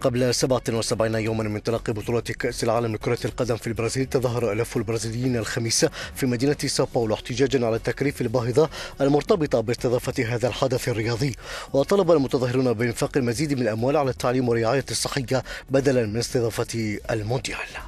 قبل 77 يوما من انطلاق بطولة كأس العالم لكرة القدم في البرازيل تظاهر آلاف البرازيليين الخميس في مدينة ساو باولو احتجاجا على التكاليف الباهظة المرتبطة باستضافة هذا الحدث الرياضي وطلب المتظاهرون بإنفاق المزيد من الأموال على التعليم والرعاية الصحية بدلا من استضافة المونديال